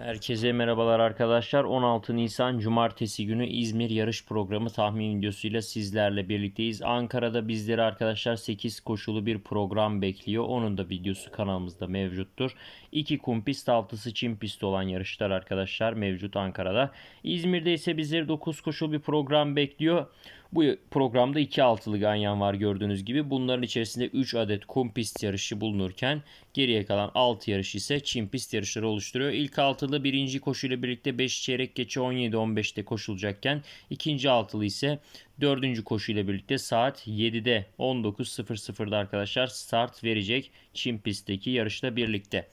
Herkese merhabalar arkadaşlar. 16 Nisan Cumartesi günü İzmir yarış programı tahmin videosuyla sizlerle birlikteyiz. Ankara'da bizleri arkadaşlar 8 koşulu bir program bekliyor. Onun da videosu kanalımızda mevcuttur. 2 kum pist 6'sı çim pist olan yarışlar arkadaşlar mevcut Ankara'da. İzmir'de ise bizleri 9 koşulu bir program bekliyor. Bu programda iki altılı ganyan var gördüğünüz gibi. Bunların içerisinde 3 adet kum pist yarışı bulunurken geriye kalan 6 yarış ise çim pist yarışları oluşturuyor. İlk altılı birinci koşuyla birlikte 5 çeyrek geçe 17-15'te koşulacakken ikinci altılı ise dördüncü koşuyla birlikte saat 7'de 19.00'da arkadaşlar start verecek çim pistteki yarışla birlikte.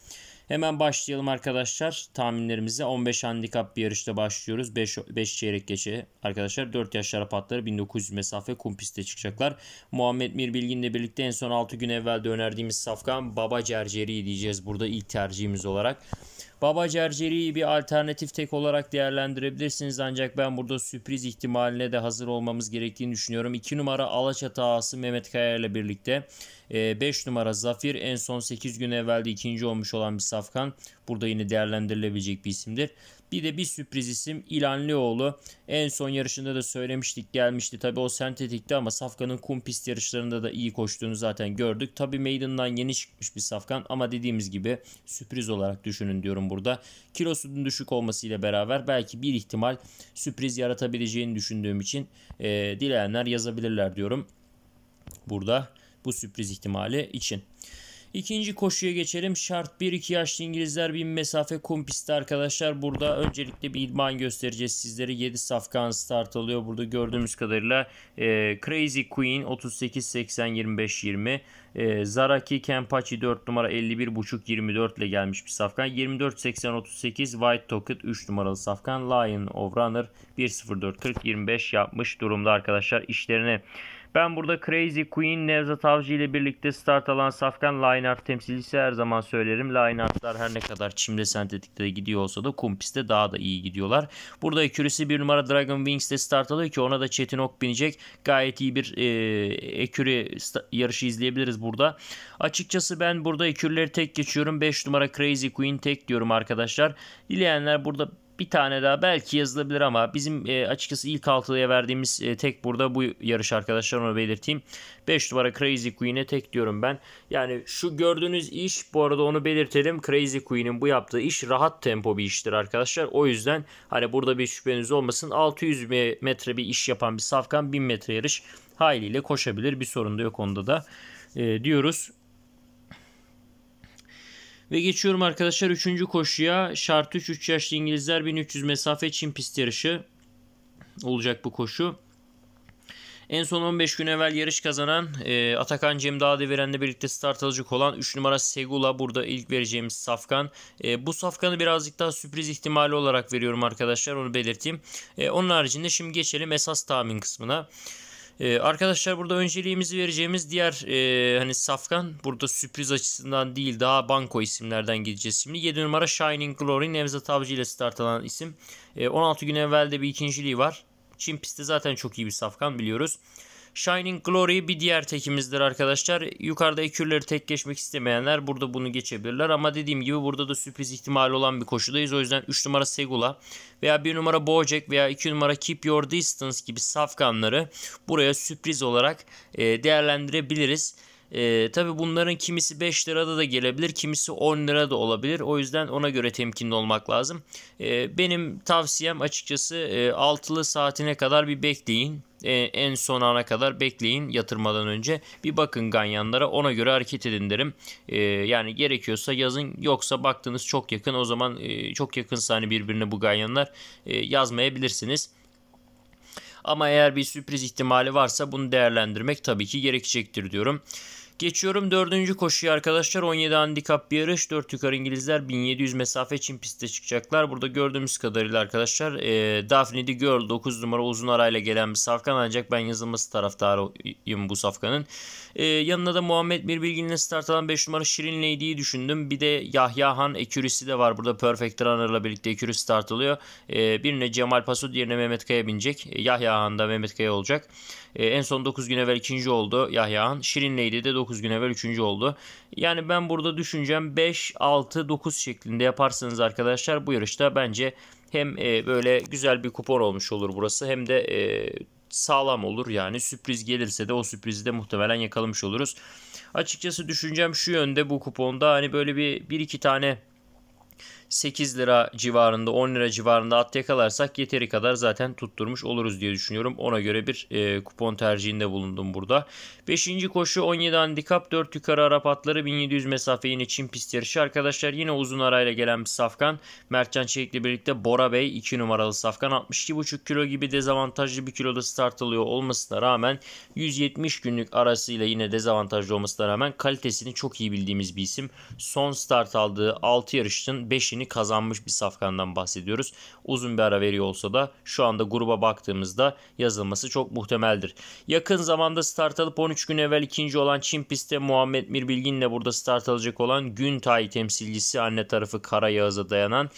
Hemen başlayalım arkadaşlar. Tahminlerimize 15 handikap bir yarışta başlıyoruz. 5, 5 çeyrek geçe arkadaşlar 4 yaş şarapatları 1900 mesafe kum pistte çıkacaklar. Muhammed Mir ile birlikte en son 6 gün evvel önerdiğimiz safkan Baba Cerceri diyeceğiz burada ilk tercihimiz olarak. Baba Cerceri'yi bir alternatif tek olarak değerlendirebilirsiniz ancak ben burada sürpriz ihtimaline de hazır olmamız gerektiğini düşünüyorum. 2 numara Alaçatı ağası Mehmet Kaya ile birlikte 5 ee, numara Zafir en son 8 gün evvelde ikinci olmuş olan bir safkan. Burada yine değerlendirilebilecek bir isimdir. Bir de bir sürpriz isim İlanlioğlu. En son yarışında da söylemiştik gelmişti. Tabi o sentetikti ama Safkan'ın kum pist yarışlarında da iyi koştuğunu zaten gördük. Tabi Maiden'dan yeni çıkmış bir Safkan ama dediğimiz gibi sürpriz olarak düşünün diyorum burada. Kilosunun düşük olmasıyla beraber belki bir ihtimal sürpriz yaratabileceğini düşündüğüm için e, dileyenler yazabilirler diyorum burada bu sürpriz ihtimali için. İkinci koşuya geçelim. Şart 1 2 yaşlı İngilizler bir mesafe kum arkadaşlar. Burada öncelikle bir idman göstereceğiz sizlere. 7 safkan start alıyor. Burada gördüğümüz kadarıyla e, Crazy Queen 38 80 25 20. E, Zaraki Kempachi 4 numara 51 buçuk 24 ile gelmiş bir safkan. 24 80 38 White Tocket 3 numaralı safkan. Lion of Runner 1 04 40 25 yapmış durumda arkadaşlar. İşlerine ben burada Crazy Queen, Nevzat Avcı ile birlikte start alan Safkan Lineart temsilcisi her zaman söylerim. Lineart'lar her ne kadar çimde sentetikte de gidiyor olsa da kumpiste daha da iyi gidiyorlar. Burada ekürisi bir numara Dragon Wings de start alıyor ki ona da Çetin Ok binecek. Gayet iyi bir e, ekürü yarışı izleyebiliriz burada. Açıkçası ben burada ekürleri tek geçiyorum. 5 numara Crazy Queen tek diyorum arkadaşlar. Dileyenler burada bir tane daha belki yazılabilir ama bizim e, açıkçası ilk altılıya verdiğimiz e, tek burada bu yarış arkadaşlar onu belirteyim. 5 numara Crazy Queen'e tek diyorum ben. Yani şu gördüğünüz iş bu arada onu belirtelim. Crazy Queen'in bu yaptığı iş rahat tempo bir iştir arkadaşlar. O yüzden hani burada bir şüpheniz olmasın. 600 metre bir iş yapan bir safkan 1000 metre yarış haliyle koşabilir. Bir sorun da yok onda da e, diyoruz. Ve geçiyorum arkadaşlar 3. koşuya. Şart 3 3 yaşlı İngilizler 1300 mesafe Çin pist yarışı olacak bu koşu. En son 15 gün evvel yarış kazanan e, Atakan Cem Dağdeviren'le birlikte start alacak olan 3 numara Segula burada ilk vereceğimiz safkan. E, bu safkanı birazcık daha sürpriz ihtimali olarak veriyorum arkadaşlar onu belirteyim. E, onun haricinde şimdi geçelim esas tahmin kısmına. Ee, arkadaşlar burada önceliğimizi vereceğimiz diğer e, hani safkan burada sürpriz açısından değil daha banko isimlerden gideceğiz. Şimdi 7 numara Shining Glory Nevzat Avcı ile start alan isim. E, ee, 16 gün evvelde bir ikinciliği var. Çin pisti zaten çok iyi bir safkan biliyoruz. Shining Glory bir diğer tekimizdir arkadaşlar. Yukarıda ekürleri tek geçmek istemeyenler burada bunu geçebilirler. Ama dediğim gibi burada da sürpriz ihtimali olan bir koşudayız. O yüzden 3 numara Segula veya 1 numara Bojack veya 2 numara Keep Your Distance gibi safkanları buraya sürpriz olarak e, değerlendirebiliriz. E, tabii bunların kimisi 5 lirada da gelebilir, kimisi 10 lira da olabilir. O yüzden ona göre temkinli olmak lazım. E, benim tavsiyem açıkçası e, 6'lı saatine kadar bir bekleyin e, en son ana kadar bekleyin yatırmadan önce. Bir bakın ganyanlara ona göre hareket edin derim. E, yani gerekiyorsa yazın yoksa baktınız çok yakın o zaman e, çok yakınsa hani birbirine bu ganyanlar e, yazmayabilirsiniz. Ama eğer bir sürpriz ihtimali varsa bunu değerlendirmek tabii ki gerekecektir diyorum. Geçiyorum dördüncü koşuya arkadaşlar. 17 handikap bir yarış. 4 yukarı İngilizler 1700 mesafe için piste çıkacaklar. Burada gördüğümüz kadarıyla arkadaşlar e, Daphne de Girl 9 numara uzun arayla gelen bir safkan ancak ben yazılması taraftarıyım bu safkanın. E, yanına da Muhammed bir bilginle start alan 5 numara Şirin Lady'yi düşündüm. Bir de Yahya Han Ekürisi de var. Burada Perfect Runner'la birlikte Ekürisi start alıyor. E, birine Cemal Paso diğerine Mehmet Kaya binecek. E, Yahya Han da Mehmet Kaya olacak. E, en son 9 gün evvel ikinci oldu Yahya Han. Şirin Lady de 9 9 gün evvel 3. oldu. Yani ben burada düşüncem 5, 6, 9 şeklinde yaparsanız arkadaşlar bu yarışta bence hem e, böyle güzel bir kupon olmuş olur burası hem de e, sağlam olur. Yani sürpriz gelirse de o sürprizi de muhtemelen yakalamış oluruz. Açıkçası düşüncem şu yönde bu kuponda hani böyle bir, bir iki tane 8 lira civarında 10 lira civarında at yakalarsak yeteri kadar zaten tutturmuş oluruz diye düşünüyorum. Ona göre bir e, kupon tercihinde bulundum burada. 5. koşu 17 handikap 4 yukarı Arap atları 1700 mesafe yine Çin pist yarışı. Arkadaşlar yine uzun arayla gelen bir safkan. Mertcan Çelik'le birlikte Bora Bey 2 numaralı safkan 62,5 kilo gibi dezavantajlı bir kiloda start alıyor olmasına rağmen 170 günlük arasıyla yine dezavantajlı olmasına rağmen kalitesini çok iyi bildiğimiz bir isim. Son start aldığı 6 yarışın 5'ini önemini kazanmış bir safkandan bahsediyoruz. Uzun bir ara veriyor olsa da şu anda gruba baktığımızda yazılması çok muhtemeldir. Yakın zamanda start alıp 13 gün evvel ikinci olan Çin pistte Muhammed ile burada start alacak olan Güntay temsilcisi anne tarafı Kara Yağız'a dayanan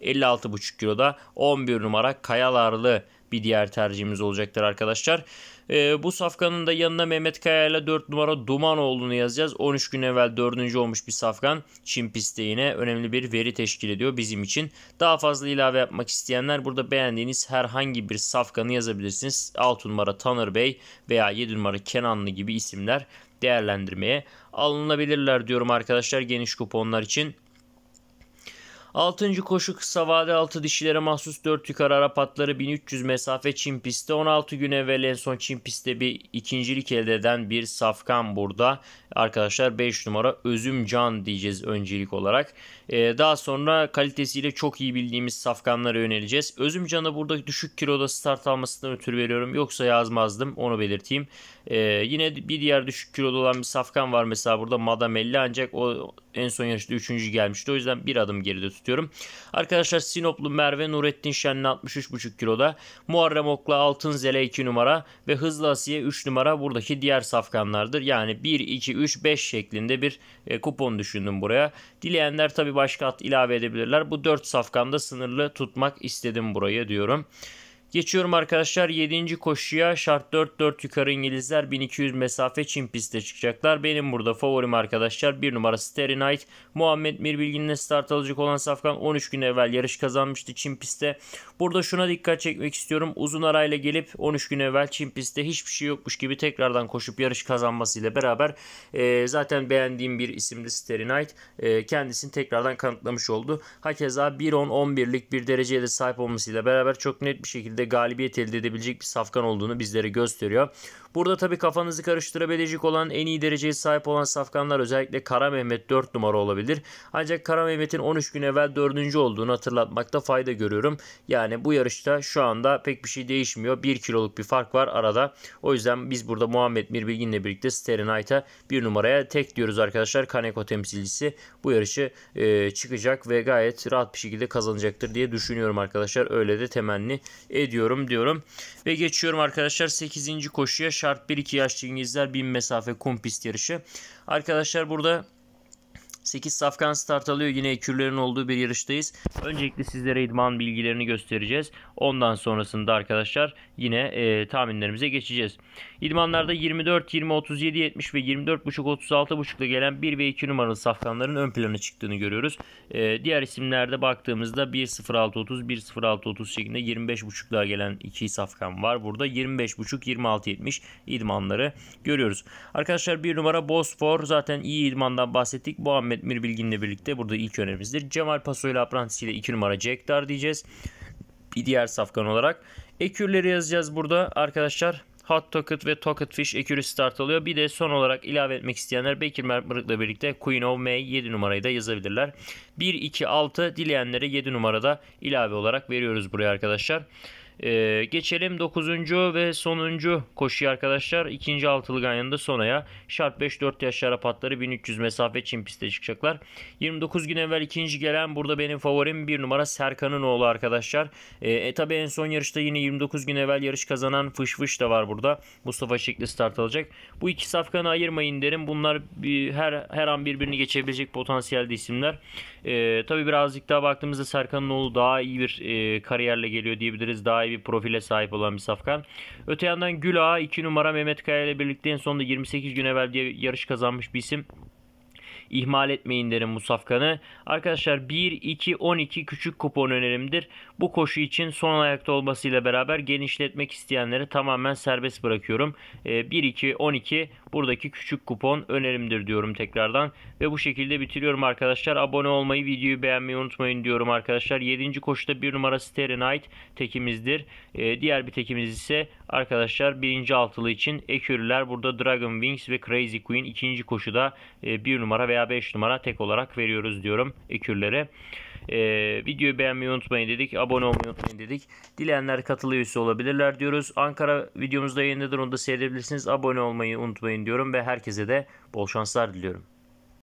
56,5 kiloda 11 numara Kayalarlı bir diğer tercihimiz olacaktır arkadaşlar. E, bu safkanın da yanına Mehmet Kaya ile 4 numara Dumanoğlu'nu yazacağız. 13 gün evvel 4. olmuş bir safkan. Çin pistte yine önemli bir veri teşkil ediyor bizim için. Daha fazla ilave yapmak isteyenler burada beğendiğiniz herhangi bir safkanı yazabilirsiniz. 6 numara Tanır Bey veya 7 numara Kenanlı gibi isimler değerlendirmeye alınabilirler diyorum arkadaşlar geniş kuponlar için. 6. koşu kısa vade altı dişilere mahsus 4 yukarı Arap atları 1300 mesafe Çin pistte 16 gün evvel en son Çin pistte bir ikincilik elde eden bir safkan burada arkadaşlar 5 numara Özüm Can diyeceğiz öncelik olarak. Ee, daha sonra kalitesiyle çok iyi bildiğimiz önereceğiz. Özüm Can'a burada düşük kiloda start almasından ötürü veriyorum. Yoksa yazmazdım onu belirteyim. Ee, yine bir diğer düşük kiloda olan bir safkan var mesela burada Madamelli ancak o en son yarışta 3. gelmişti. O yüzden bir adım geride tutuyorum. Arkadaşlar Sinoplu Merve Nurettin Şenli 63,5 kiloda. Muharrem Okla Altınzele 2 numara ve Hızlı Asiye 3 numara buradaki diğer safkanlardır. Yani 1, 2, 3 5 şeklinde bir e, kupon düşündüm buraya. Dileyenler tabii başka at ilave edebilirler. Bu 4 safkanda sınırlı tutmak istedim buraya diyorum. Geçiyorum arkadaşlar 7. koşuya şart 4-4 yukarı İngilizler 1200 mesafe Çin pistte çıkacaklar. Benim burada favorim arkadaşlar 1 numara Starry Night. Muhammed Mirbilgin'le start alacak olan Safkan 13 gün evvel yarış kazanmıştı Çin pistte. Burada şuna dikkat çekmek istiyorum. Uzun arayla gelip 13 gün evvel Çin pistte hiçbir şey yokmuş gibi tekrardan koşup yarış kazanmasıyla beraber e, zaten beğendiğim bir isimli Starry Knight e, kendisini tekrardan kanıtlamış oldu. Hakeza 1-10-11'lik bir dereceye de sahip olmasıyla beraber çok net bir şekilde galibiyet elde edebilecek bir safkan olduğunu bizlere gösteriyor. Burada tabi kafanızı karıştırabilecek olan en iyi dereceye sahip olan safkanlar özellikle Kara Mehmet 4 numara olabilir. Ancak Kara Mehmet'in 13 gün evvel 4. olduğunu hatırlatmakta fayda görüyorum. Yani bu yarışta şu anda pek bir şey değişmiyor. 1 kiloluk bir fark var arada. O yüzden biz burada Muhammed Mirbilgin'le birlikte Sterenite'a 1 numaraya tek diyoruz arkadaşlar. Kaneko temsilcisi bu yarışı e, çıkacak ve gayet rahat bir şekilde kazanacaktır diye düşünüyorum arkadaşlar. Öyle de temenni ediyorum diyorum. Ve geçiyorum arkadaşlar 8. koşuya şart 1-2 yaşlı İngilizler 1000 mesafe kum pist yarışı. Arkadaşlar burada 8 safkan start alıyor. Yine ekürlerin olduğu bir yarıştayız. Öncelikle sizlere idman bilgilerini göstereceğiz. Ondan sonrasında arkadaşlar yine e, tahminlerimize geçeceğiz. İdmanlarda 24, 20, 37, 70 ve 24.5-36.5 ile gelen 1 ve 2 numaralı safkanların ön plana çıktığını görüyoruz. E, diğer isimlerde baktığımızda 1, 0, şeklinde 25 gelen 2 safkan var. Burada 255 buçuk, 26, 70 idmanları görüyoruz. Arkadaşlar 1 numara Bosfor zaten iyi idmandan bahsettik. Muhammed ile birlikte burada ilk önerimizdir. Cemal Paso ile Aprantis ile 2 numara Jack Dar diyeceğiz bir diğer safkan olarak. Ekürleri yazacağız burada arkadaşlar. Hot Tocket ve Tocket Fish ekürü start alıyor. Bir de son olarak ilave etmek isteyenler Bekir Mertmırık'la birlikte Queen of May 7 numarayı da yazabilirler. 1, 2, 6 dileyenlere 7 numarada ilave olarak veriyoruz buraya arkadaşlar. Arkadaşlar. Ee, geçelim 9. ve sonuncu koşuyu arkadaşlar. 2. altılı ganyanında sonaya. Şart 5 4 yaş patları 1300 mesafe Çin piste çıkacaklar. 29 gün evvel ikinci gelen burada benim favorim 1 numara Serkan'ın oğlu arkadaşlar. Ee, e, tabi en son yarışta yine 29 gün evvel yarış kazanan Fış Fış da var burada. Mustafa Şekli start alacak. Bu iki safkanı ayırmayın derim. Bunlar bir, her her an birbirini geçebilecek potansiyelde isimler. Ee, tabi birazcık daha baktığımızda Serkan'ın oğlu daha iyi bir e, kariyerle geliyor diyebiliriz. Daha iyi bir profile sahip olan bir safkan. Öte yandan Gül Ağa 2 numara Mehmet Kaya ile birlikte en sonunda 28 gün evvel diye yarış kazanmış bir isim ihmal etmeyin derim bu safkanı. Arkadaşlar 1, 2, 12 küçük kupon önerimdir. Bu koşu için son ayakta olmasıyla beraber genişletmek isteyenleri tamamen serbest bırakıyorum. 1, 2, 12 buradaki küçük kupon önerimdir diyorum tekrardan. Ve bu şekilde bitiriyorum arkadaşlar. Abone olmayı, videoyu beğenmeyi unutmayın diyorum arkadaşlar. 7. koşuda 1 numara Sterenite tekimizdir. Ee, diğer bir tekimiz ise arkadaşlar 1. altılı için ekürler Burada Dragon Wings ve Crazy Queen ikinci koşuda 1 e, numara veya veya 5 numara tek olarak veriyoruz diyorum ikürlere Ee, videoyu beğenmeyi unutmayın dedik. Abone olmayı unutmayın dedik. Dileyenler katılıyor üyesi olabilirler diyoruz. Ankara videomuzda yayındadır. Onu da seyredebilirsiniz. Abone olmayı unutmayın diyorum ve herkese de bol şanslar diliyorum.